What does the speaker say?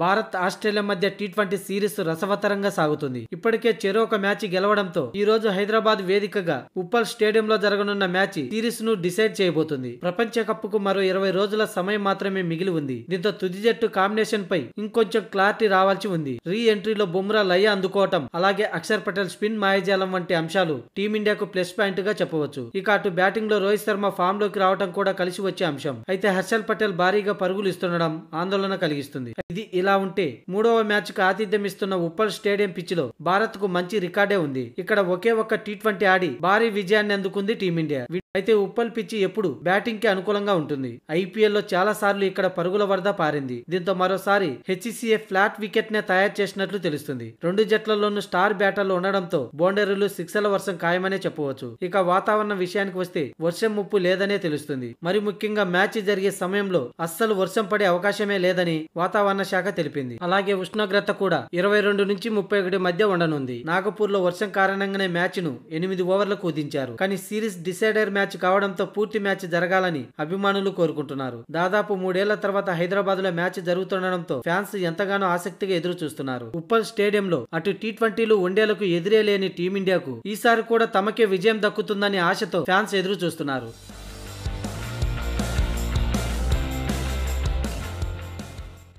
Bharat Australia మధ్య T twenty series రసవతరంగా సాగుతుంది ఇప్పటికే చెరో ఒక మ్యాచ్ గెలవడంతో ఈ రోజు హైదరాబాద్ వేదికగా ఉప్పల్ స్టేడియంలో జరగనున్న మ్యాచ్ సిరీస్ ను డిసైడ్ చేయబోతుంది ప్రపంచ కప్ కు మరో ఇరవై రోజుల సమయం మాత్రమే మిగిలి ఉంది దీంతో తుది జట్టు కాంబినేషన్ పై ఇంకొంచెం క్లారిటీ రావాల్సి ఉంది రీ ఎంట్రీలో బుమ్రా లయ అందుకోవటం అలాగే అక్షర్ పటేల్ స్పిన్ మాయజాలం వంటి అంశాలు టీమిండియాకు ప్లస్ పాయింట్ గా చెప్పవచ్చు ఇక అటు బ్యాటింగ్ లో రోహిత్ శర్మ ఫామ్ లోకి రావడం కూడా కలిసి వచ్చే అంశం అయితే హర్షల్ పటేల్ భారీగా పరుగులు ఇస్తుండడం ఆందోళన కలిగిస్తుంది ఇది ఇలా ఉంటే మూడవ మ్యాచ్ కు ఆతిథ్యం ఇస్తున్న ఉప్పల్ స్టేడియం పిచ్ లో భారత్ కు మంచి రికార్డే ఉంది ఇక్కడ ఒకే ఒక్క టీ ట్వంటీ ఆడి భారీ విజయాన్ని అందుకుంది టీమిండియా అయితే ఉప్పల్ పిచ్చి ఎప్పుడు బ్యాటింగ్ కి అనుకూలంగా ఉంటుంది ఐపీఎల్ లో చాలా సార్లు ఇక్కడ పరుగుల వరద పారింది దీంతో మరోసారి హెచ్సిసిఏ ఫ్లాట్ వికెట్ నే తయారు చేసినట్లు తెలుస్తుంది రెండు జట్లలోనూ స్టార్ బ్యాటర్లు ఉండడంతో బౌండరీలు సిక్సర్ల వర్షం ఖాయమనే చెప్పవచ్చు ఇక వాతావరణ విషయానికి వస్తే వర్షం ముప్పు లేదనే తెలుస్తుంది మరి ముఖ్యంగా మ్యాచ్ జరిగే సమయంలో అస్సలు వర్షం పడే అవకాశమే లేదని వాతావరణ శాఖ శాఖ తెలిపింది అలాగే ఉష్ణోగ్రత కూడా ఇరవై రెండు నుంచి ముప్పై ఒకటి మధ్య ఉండనుంది నాగపూర్ లో వర్షం కారణంగానే మ్యాచ్ ను ఎనిమిది ఓవర్లకు కుదించారు కానీ సిరీస్ డిసైడర్ మ్యాచ్ కావడంతో పూర్తి మ్యాచ్ జరగాలని అభిమానులు కోరుకుంటున్నారు దాదాపు మూడేళ్ల తర్వాత హైదరాబాద్ లో మ్యాచ్ జరుగుతుండడంతో ఫ్యాన్స్ ఎంతగానో ఆసక్తిగా ఎదురు చూస్తున్నారు ఉప్పల్ స్టేడియంలో అటు టీ ట్వంటీలు ఉండేలకు ఎదురే లేని టీమిండియాకు ఈసారి కూడా తమకే విజయం దక్కుతుందని ఆశతో ఫ్యాన్స్ ఎదురు చూస్తున్నారు